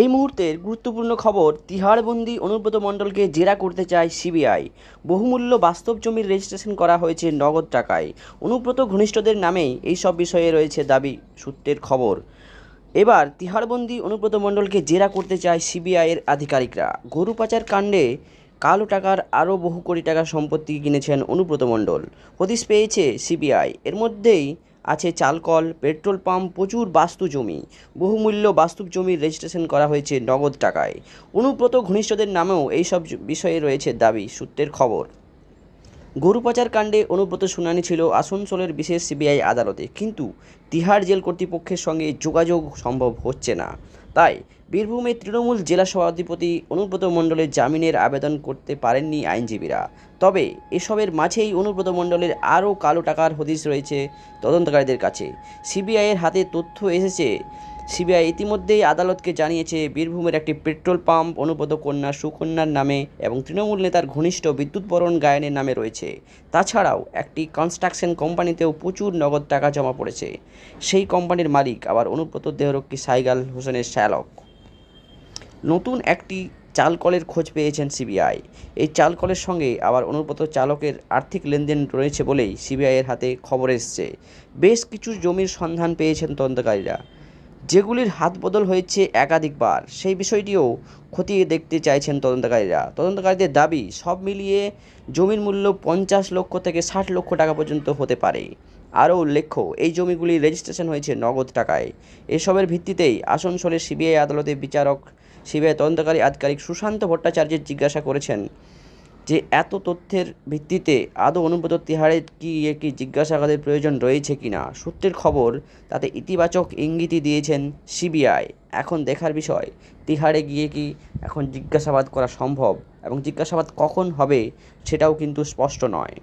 এই মুহূর্তের গুরুত্বপূর্ণ খবর তিহারবন্দি অনুব্রত মণ্ডলকে জেরা করতে চায় সিবিআই বহুমূল্য বাস্তব জমির রেজিস্ট্রেশন করা হয়েছে নগদ টাকায় অনুব্রত ঘনিষ্ঠদের নামেই এই সব বিষয়ে রয়েছে দাবি সূত্রের খবর এবার তিহারবন্দি অনুব্রত মণ্ডলকে জেরা করতে চায় সিবিআইয়ের আধিকারিকরা গরু পাচার কাণ্ডে কালো টাকার আরও বহু কোটি টাকার সম্পত্তি কিনেছেন অনুব্রত মণ্ডল হদিশ পেয়েছে সিবিআই এর মধ্যেই আছে চালকল পেট্রোল পাম্প প্রচুর বাস্তু জমি বহুমূল্য বাস্তু জমির রেজিস্ট্রেশন করা হয়েছে নগদ টাকায় অনুব্রত ঘনিষ্ঠদের নামেও এইসব বিষয়ে রয়েছে দাবি সূত্রের খবর গরু পাচার কাণ্ডে অনুব্রত শুনানি ছিল আসানসোলের বিশেষ সিবিআই আদালতে কিন্তু তিহার জেল কর্তৃপক্ষের সঙ্গে যোগাযোগ সম্ভব হচ্ছে না তাই বীরভূমে তৃণমূল জেলা সভাধিপতি অনুব্রত মণ্ডলের জামিনের আবেদন করতে পারেননি আইনজীবীরা তবে এসবের মাঝেই অনুব্রত মণ্ডলের আরও কালো টাকার হদিস রয়েছে তদন্তকারীদের কাছে সিবিআইয়ের হাতে তথ্য এসেছে সিবিআই ইতিমধ্যেই আদালতকে জানিয়েছে বীরভূমের একটি পেট্রোল পাম্প অনুপদ কন্যা সুকন্যার নামে এবং তৃণমূল নেতার ঘনিষ্ঠ বিদ্যুৎ বরণ গায়নের নামে রয়েছে তাছাড়াও একটি কনস্ট্রাকশন কোম্পানিতেও প্রচুর নগদ টাকা জমা পড়েছে সেই কোম্পানির মালিক আবার অনুব্রত দেহরক্ষী সাইগাল হোসেনের শ্যালক নতুন একটি চাল কলের খোঁজ পেয়েছেন সিবিআই এই চাল কলের সঙ্গে আবার অনুব্রত চালকের আর্থিক লেনদেন রয়েছে বলেই সিবিআইয়ের হাতে খবর এসছে বেশ কিছু জমির সন্ধান পেয়েছেন তদন্তকারীরা যেগুলির হাত বদল হয়েছে একাধিকবার সেই বিষয়টিও খতিয়ে দেখতে চাইছেন তদন্তকারীরা তদন্তকারীদের দাবি সব মিলিয়ে জমির মূল্য পঞ্চাশ লক্ষ থেকে ষাট লক্ষ টাকা পর্যন্ত হতে পারে আরও উল্লেখ্য এই জমিগুলি রেজিস্ট্রেশন হয়েছে নগদ টাকায় এসবের ভিত্তিতেই আসানসোলের সিবিআই আদালতে বিচারক সিবিআই তদন্তকারী আধিকারিক সুশান্ত ভট্টাচার্যের জিজ্ঞাসা করেছেন যে এত তথ্যের ভিত্তিতে আদৌ অনুব্রত তিহারের কি একটি জিজ্ঞাসাবাদের প্রয়োজন রয়েছে কি না সূত্রের খবর তাতে ইতিবাচক ইঙ্গিতই দিয়েছেন সিবিআই এখন দেখার বিষয় তিহারে গিয়ে কি এখন জিজ্ঞাসাবাদ করা সম্ভব এবং জিজ্ঞাসাবাদ কখন হবে সেটাও কিন্তু স্পষ্ট নয়